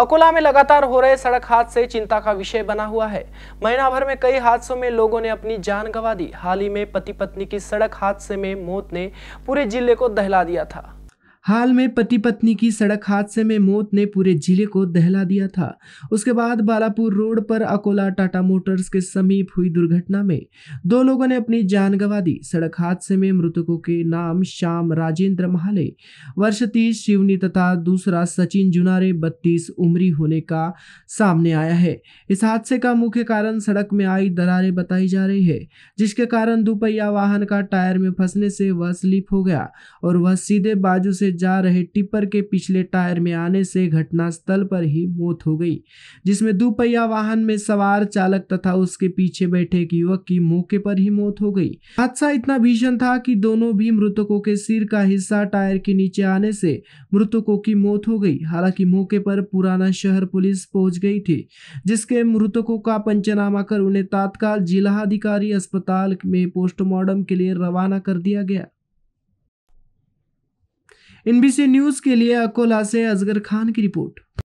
अकोला में लगातार हो रहे सड़क हादसे चिंता का विषय बना हुआ है महीना भर में कई हादसों में लोगों ने अपनी जान गंवा दी हाल ही में पति पत्नी की सड़क हादसे में मौत ने पूरे जिले को दहला दिया था हाल में पति पत्नी की सड़क हादसे में मौत ने पूरे जिले को दहला दिया था उसके बाद बालापुर रोड पर अकोला टाटा मोटर्स के समीप हुई दुर्घटना में दो लोगों ने अपनी जान गंवा दी सड़क हादसे में मृतकों के नाम श्याम राजेंद्र महाले वर्ष तीस शिवनी तथा दूसरा सचिन जुनारे बत्तीस उमरी होने का सामने आया है इस हादसे का मुख्य कारण सड़क में आई दरारें बताई जा रही है जिसके कारण दुपहिया वाहन का टायर में फंसने से वह स्लिप हो गया और वह सीधे बाजू से जा रहे टिपर के पिछले टायर में आने से घटनास्थल पर ही मौत हो गई जिसमें दुपहिया वाहन में सवार चालक तथा उसके पीछे बैठे एक युवक की मौके पर ही मौत हो गई हादसा इतना भीषण था कि दोनों भी मृतकों के सिर का हिस्सा टायर के नीचे आने से मृतकों की मौत हो गई हालांकि मौके पर पुराना शहर पुलिस पहुंच गई थी जिसके मृतकों का पंचनामा कर उन्हें तात्काल जिला अधिकारी अस्पताल में पोस्टमार्टम के लिए रवाना कर दिया गया एनबीसी न्यूज़ के लिए अकोला से असगर खान की रिपोर्ट